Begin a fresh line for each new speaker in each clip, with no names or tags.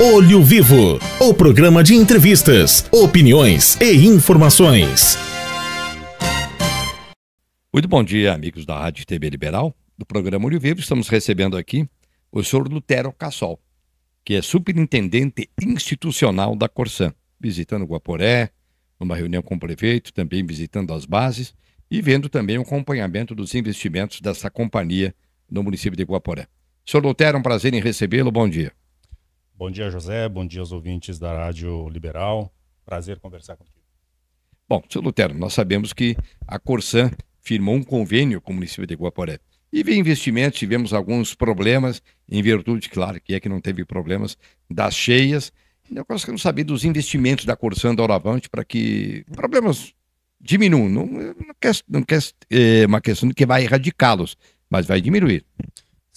Olho Vivo, o programa de entrevistas, opiniões e informações.
Muito bom dia, amigos da Rádio TV Liberal. Do programa Olho Vivo, estamos recebendo aqui o senhor Lutero Cassol, que é superintendente institucional da Corsã, visitando Guaporé, numa reunião com o prefeito, também visitando as bases e vendo também o acompanhamento dos investimentos dessa companhia no município de Guaporé. Senhor Lutero, é um prazer em recebê-lo. Bom dia.
Bom dia, José. Bom dia aos ouvintes da Rádio Liberal. Prazer conversar contigo.
Bom, seu Lutero, nós sabemos que a Corsan firmou um convênio com o município de Guaporé. E vi investimentos, tivemos alguns problemas, em virtude, claro, que é que não teve problemas, das cheias. Eu não saber dos investimentos da Corsan da Oravante para que problemas diminuam. Não, não, quer, não quer é uma questão de que vai erradicá-los, mas vai diminuir.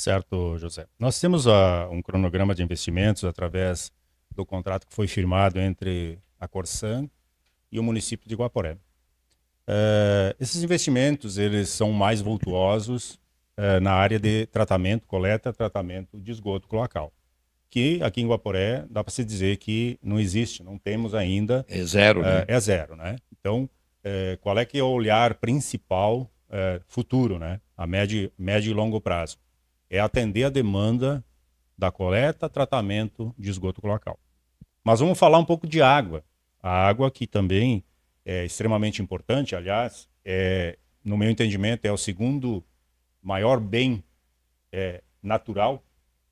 Certo, José. Nós temos a, ah, um cronograma
de investimentos através do contrato que foi firmado entre a Corsan e o município de Guaporé. Uh, esses investimentos eles são mais vultuosos uh, na área de tratamento, coleta, tratamento de esgoto cloacal, que aqui em Guaporé dá para se dizer que não existe, não temos ainda. É zero, uh, né? É zero, né? Então, qual é que é o olhar principal futuro, né? A médio, médio e longo prazo é atender a demanda da coleta, tratamento de esgoto local. Mas vamos falar um pouco de água. A água que também é extremamente importante, aliás, é, no meu entendimento, é o segundo maior bem é, natural.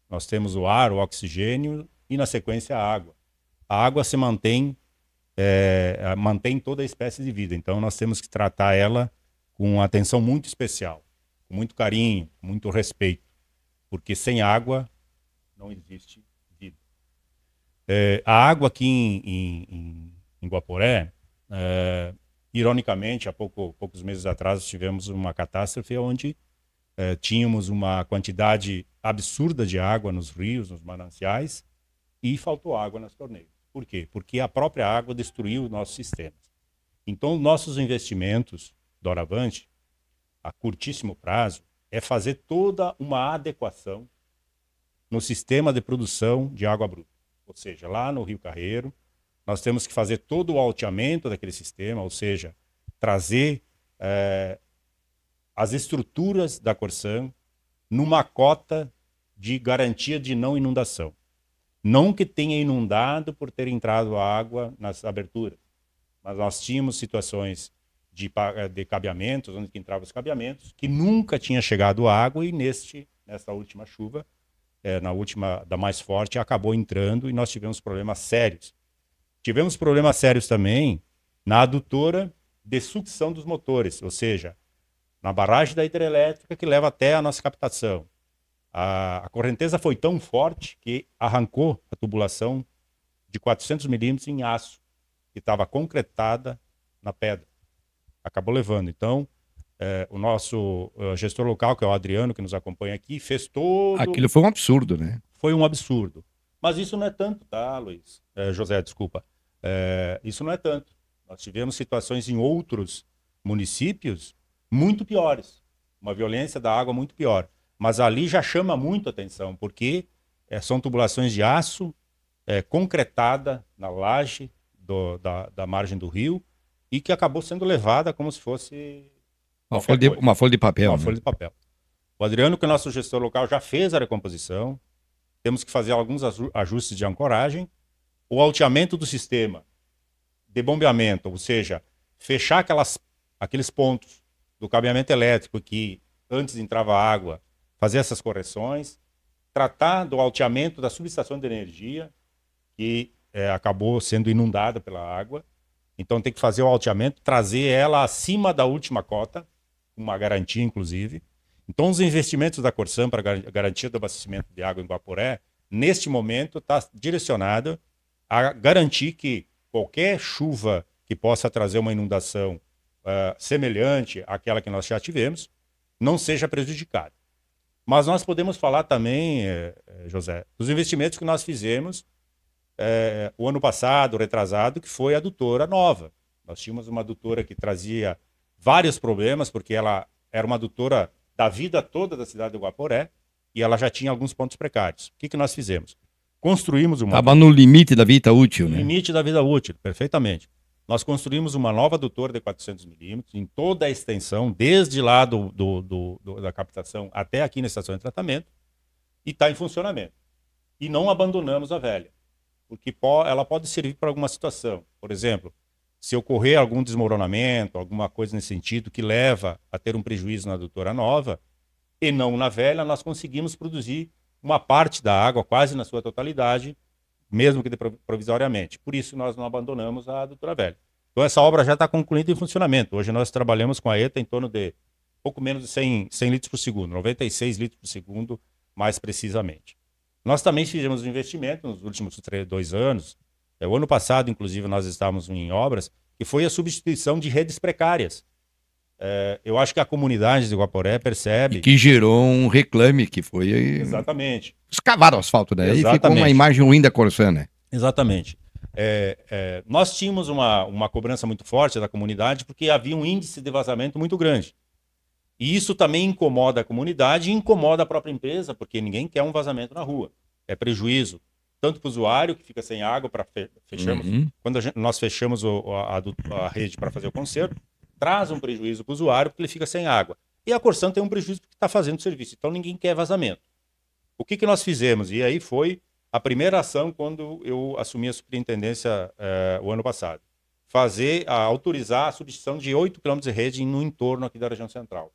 Nós temos o ar, o oxigênio e, na sequência, a água. A água se mantém, é, mantém toda a espécie de vida. Então, nós temos que tratar ela com atenção muito especial, com muito carinho, muito respeito porque sem água não existe vida. É, a água aqui em, em, em, em Guaporé, é, ironicamente, há pouco, poucos meses atrás tivemos uma catástrofe onde é, tínhamos uma quantidade absurda de água nos rios, nos mananciais, e faltou água nas torneiras. Por quê? Porque a própria água destruiu o nossos sistemas. Então, nossos investimentos doravante, a curtíssimo prazo, é fazer toda uma adequação no sistema de produção de água bruta. Ou seja, lá no Rio Carreiro, nós temos que fazer todo o alteamento daquele sistema, ou seja, trazer é, as estruturas da Corsã numa cota de garantia de não inundação. Não que tenha inundado por ter entrado água nas aberturas, mas nós tínhamos situações de, eh, de cabeamentos, onde entravam os cabeamentos, que nunca tinha chegado água e neste, nesta última chuva, é, na última da mais forte, acabou entrando e nós tivemos problemas sérios. Tivemos problemas sérios também na adutora de sucção dos motores, ou seja, na barragem da hidrelétrica que leva até a nossa captação. A, a correnteza foi tão forte que arrancou a tubulação de 400 milímetros em aço, que estava concretada na pedra acabou levando. Então, é, o nosso é, gestor local, que é o Adriano, que nos acompanha aqui, fez todo. Aquilo
foi um absurdo, né? Foi um absurdo.
Mas isso não é tanto, tá, Luiz? É, José, desculpa. É, isso não é tanto. Nós tivemos situações em outros municípios muito piores. Uma violência da água muito pior. Mas ali já chama muito atenção, porque é, são tubulações de aço é, concretada na laje do, da, da margem do rio e que acabou sendo levada como se fosse
uma folha, de, uma folha de, papel. Uma né? folha de
papel. O Adriano, que é nosso gestor local, já fez a recomposição. Temos que fazer alguns ajustes de ancoragem. O alteamento do sistema de bombeamento, ou seja, fechar aquelas, aqueles pontos do cabeamento elétrico que antes entrava água, fazer essas correções. Tratar do alteamento da subestação de energia, que é, acabou sendo inundada pela água. Então tem que fazer o alteamento, trazer ela acima da última cota, uma garantia inclusive. Então os investimentos da Corsã para garantia do abastecimento de água em Guaporé, neste momento está direcionado a garantir que qualquer chuva que possa trazer uma inundação uh, semelhante àquela que nós já tivemos não seja prejudicada. Mas nós podemos falar também, eh, eh, José, dos investimentos que nós fizemos é, o ano passado, retrasado, que foi a adutora nova. Nós tínhamos uma adutora que trazia vários problemas, porque ela era uma adutora da vida toda da cidade de Guaporé e ela já tinha alguns pontos precários. O que, que nós fizemos? Construímos uma. Estava no
limite da vida útil, né?
Limite da vida útil, perfeitamente. Nós construímos uma nova adutora de 400 milímetros em toda a extensão, desde lá do, do, do, do da captação até aqui na estação de tratamento, e está em funcionamento. E não abandonamos a velha porque ela pode servir para alguma situação. Por exemplo, se ocorrer algum desmoronamento, alguma coisa nesse sentido que leva a ter um prejuízo na adutora nova e não na velha, nós conseguimos produzir uma parte da água, quase na sua totalidade, mesmo que provisoriamente. Por isso nós não abandonamos a adutora velha. Então essa obra já está concluída em funcionamento. Hoje nós trabalhamos com a ETA em torno de pouco menos de 100, 100 litros por segundo, 96 litros por segundo mais precisamente. Nós também fizemos um investimento nos últimos três, dois anos. É, o ano passado, inclusive, nós estávamos em obras, que foi a substituição de redes precárias. É, eu acho que a comunidade de Guaporé percebe.
E que gerou um reclame que foi. Eh,
Exatamente. Escavaram o asfalto, né? Exatamente. E ficou uma imagem
ruim da Corsã, né?
Exatamente. É, é, nós tínhamos uma, uma cobrança muito forte da comunidade porque havia um índice de vazamento muito grande. E isso também incomoda a comunidade e incomoda a própria empresa, porque ninguém quer um vazamento na rua. É prejuízo. Tanto para o usuário, que fica sem água, para fechamos. Uhum. Quando gente, nós fechamos o, a, a, rede para fazer o conserto, traz um prejuízo para o usuário, porque ele fica sem água. E a Corsan tem um prejuízo porque está fazendo o serviço. Então ninguém quer vazamento. O que, que nós fizemos? E aí foi a primeira ação quando eu assumi a superintendência eh, o ano passado. Fazer, a, autorizar a substituição de 8 km de rede no entorno aqui da região central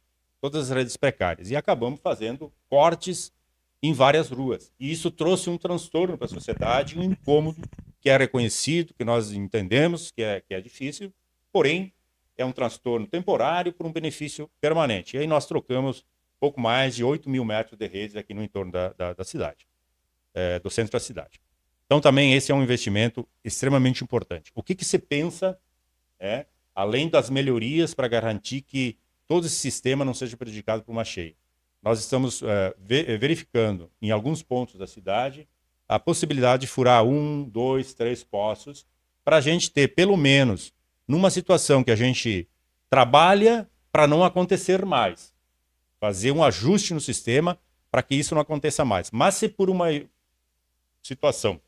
todas as redes precárias. E acabamos fazendo cortes em várias ruas. E isso trouxe um transtorno para a sociedade, um incômodo que é reconhecido, que nós entendemos que é, que é difícil, porém é um transtorno temporário por um benefício permanente. E aí nós trocamos pouco mais de 8 mil metros de redes aqui no entorno da, da, da cidade, é, do centro da cidade. Então também esse é um investimento extremamente importante. O que, que se pensa, é, além das melhorias para garantir que todo esse sistema não seja prejudicado por uma cheia. Nós estamos é, verificando em alguns pontos da cidade a possibilidade de furar um, dois, três poços para a gente ter, pelo menos, numa situação que a gente trabalha para não acontecer mais, fazer um ajuste no sistema para que isso não aconteça mais. Mas se por uma situação,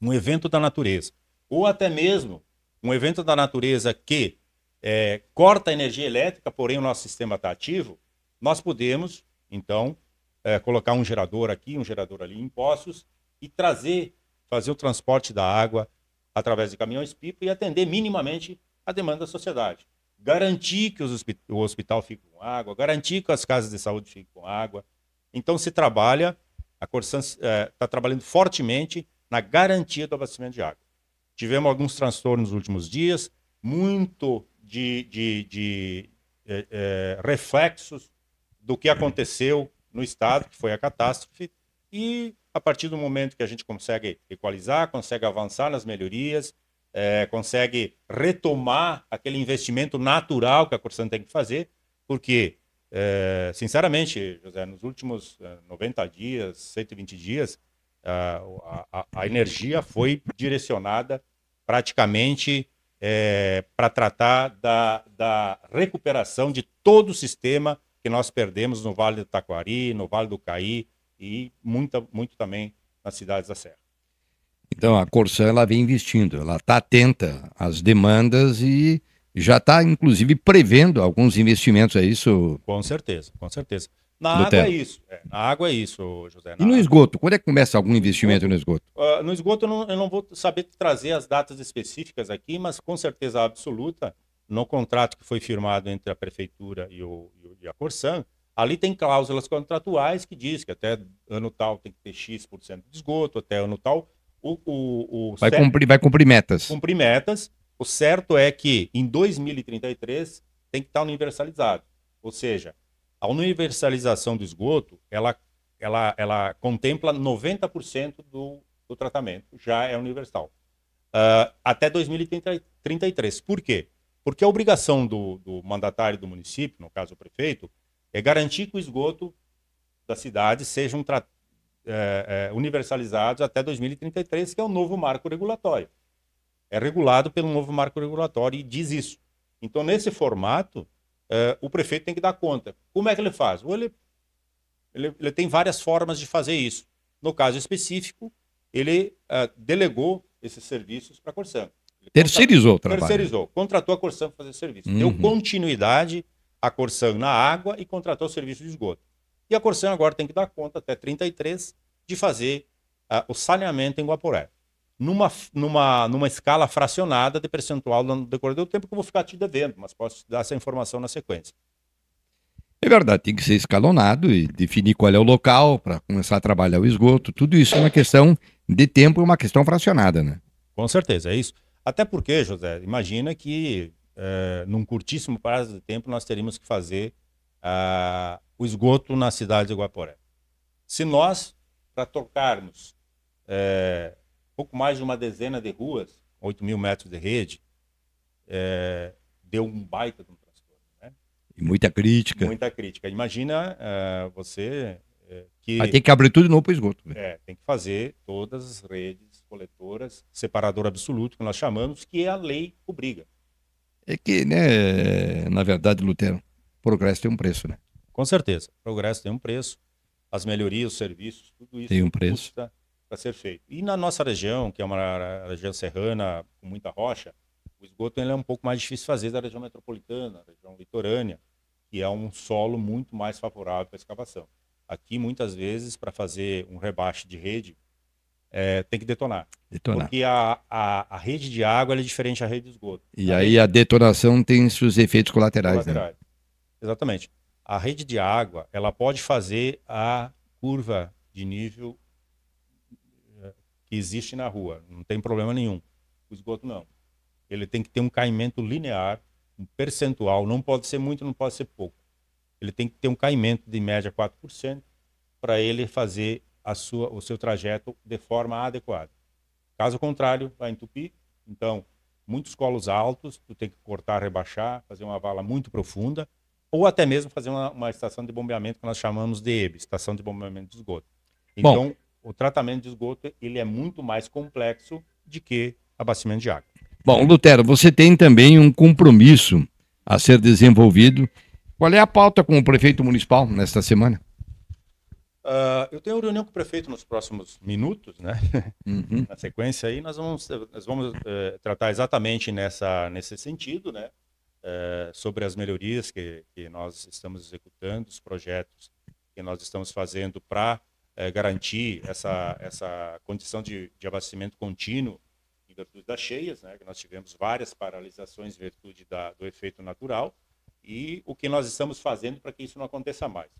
um evento da natureza, ou até mesmo um evento da natureza que é, corta a energia elétrica, porém o nosso sistema está ativo, nós podemos, então, é, colocar um gerador aqui, um gerador ali em poços e trazer, fazer o transporte da água através de caminhões-pipa e atender minimamente a demanda da sociedade. Garantir que os, o hospital fique com água, garantir que as casas de saúde fiquem com água. Então se trabalha, a Corsan está é, tá trabalhando fortemente na garantia do abastecimento de água. Tivemos alguns transtornos nos últimos dias, muito de, de, de é, é, reflexos do que aconteceu no Estado, que foi a catástrofe, e a partir do momento que a gente consegue equalizar, consegue avançar nas melhorias, é, consegue retomar aquele investimento natural que a Corsan tem que fazer, porque, é, sinceramente, José, nos últimos 90 é, dias, 120 dias, a, a, a energia foi direcionada praticamente é, para tratar da, da recuperação de todo o sistema que nós perdemos no Vale do Taquari, no Vale do Caí e muita, muito também nas cidades da Serra.
Então a Corsã ela vem investindo, ela está atenta às demandas e já está inclusive prevendo alguns investimentos, é isso?
Com certeza,
com certeza. Na água é isso.
É, na água é isso, José. e no água.
esgoto? Quando é que começa algum investimento no esgoto?
Uh, no esgoto eu não, eu não, vou saber trazer as datas específicas aqui, mas com certeza absoluta, no contrato que foi firmado entre a prefeitura e, o, e a Corsan, ali tem cláusulas contratuais que diz que até ano tal tem que ter X% de esgoto, até ano tal. O, o, o vai, certo, cumprir, vai cumprir metas. Cumprir metas. O certo é que em 2033 tem que estar universalizado. Ou seja, a universalização do esgoto, ela, ela, ela contempla 90% do, do tratamento, já é universal. Uh, até 2033. Por quê? Porque a obrigação do, do, mandatário do município, no caso o prefeito, é garantir que o esgoto da cidade seja é, é, até 2033, que é o novo marco regulatório. É regulado pelo novo marco regulatório e diz isso. Então, nesse formato, uh, o prefeito tem que dar conta. Como é que ele faz? Ou ele, ele, ele tem várias formas de fazer isso. No caso específico, ele uh, delegou esses serviços para a Corsan.
terceirizou o trabalho. Terceirizou.
Contratou a Corsan para fazer serviço. Uhum. Deu continuidade à Corsan na água e contratou o serviço de esgoto. E a Corsan agora tem que dar conta, até 33, de fazer uh, o saneamento em Guaporé numa, numa, numa escala fracionada de percentual no decorrer do tempo que eu vou ficar te devendo, mas posso dar essa informação na sequência.
É verdade, tem que ser escalonado e definir qual é o local para começar a trabalhar o esgoto. Tudo isso é uma questão de tempo e é uma questão fracionada, né?
Com certeza, é isso. Até porque, José, imagina que é, num curtíssimo prazo de tempo nós teríamos que fazer uh, o esgoto na cidade de Guaporé. Se nós, para tocarmos eh, pouco mais de uma dezena de ruas, 8 mil metros de rede, é, deu um baita de um transtorno. Né?
E muita crítica. Muita
crítica. Imagina uh, você uh, que. Vai ter que abrir tudo de novo para o esgoto. Né? É, tem que fazer todas as redes coletoras, separador absoluto, que nós chamamos, que é a lei obriga.
É que, né, na verdade, Lutero, progresso tem um preço, né? Com certeza.
Progresso tem um preço. As melhorias, os serviços, tudo
isso tem um preço.
custa para ser feito. E na nossa região, que é uma região serrana com muita rocha, o esgoto ele é um pouco mais difícil de fazer da região metropolitana, da região litorânea, que é um solo muito mais favorável para escavação. Aqui, muitas vezes, para fazer um rebaixo de rede, é, tem que detonar. detonar. Porque a, a, a, rede de água é diferente da rede de esgoto.
E a aí rede... a detonação tem seus efeitos colaterais. Né? colaterais.
Né? Exatamente. A rede de água ela pode fazer a curva de nível que existe na rua, não tem problema nenhum. O esgoto não. Ele tem que ter um caimento linear, um percentual, não pode ser muito, não pode ser pouco. Ele tem que ter um caimento de média 4% para ele fazer a sua, o seu trajeto de forma adequada. Caso contrário, vai entupir. Então, muitos colos altos, tu tem que cortar, rebaixar, fazer uma vala muito profunda, ou até mesmo fazer uma, uma estação de bombeamento que nós chamamos de EB, estação de bombeamento de esgoto. Então, Bom, o tratamento de esgoto ele é muito mais complexo de que abastecimento de água.
Bom, Lutero, você tem também um compromisso a ser desenvolvido. Qual é a pauta com o prefeito municipal nesta semana?
Uh, eu tenho uma reunião com o prefeito nos próximos minutos, né? Uhum. Na sequência aí, nós vamos, nós vamos uh, tratar exatamente nessa, nesse sentido, né? Uh, sobre as melhorias que, que nós estamos executando, os projetos que nós estamos fazendo para é, garantir essa, essa condição de, de abastecimento contínuo em virtude das cheias, né? nós tivemos várias paralisações em virtude da, do efeito natural, e o que nós estamos fazendo para que isso não aconteça mais.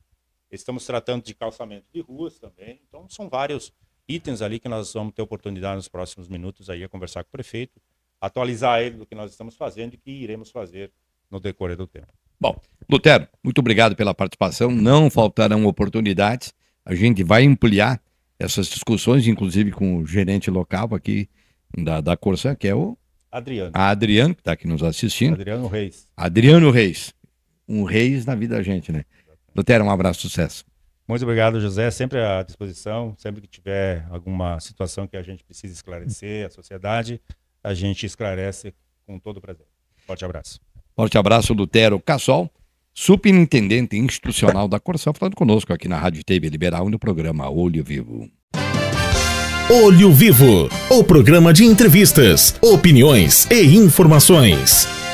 Estamos tratando de calçamento de ruas também, então são vários itens ali que nós vamos ter oportunidade nos próximos minutos aí a conversar com o prefeito, atualizar ele do que nós estamos fazendo e que iremos fazer no decorrer do tempo.
Bom, Lutero, muito obrigado pela participação. Não faltarão oportunidades. A gente vai ampliar essas discussões, inclusive com o gerente local aqui da, da Corsan, que é o Adriano. Ah, Adriano, que está aqui nos assistindo. Adriano Reis. Adriano Reis. Um Reis na vida da gente, né? Lutero, um abraço, sucesso.
Muito obrigado, José. Sempre à disposição. Sempre que tiver alguma situação que a gente precise esclarecer, a sociedade, a gente esclarece com todo prazer. Forte abraço.
Forte abraço, Lutero Cassol superintendente institucional da Corsan, falando conosco aqui na Rádio TV Liberal e no programa Olho Vivo.
Olho Vivo, o programa de entrevistas, opiniões e informações.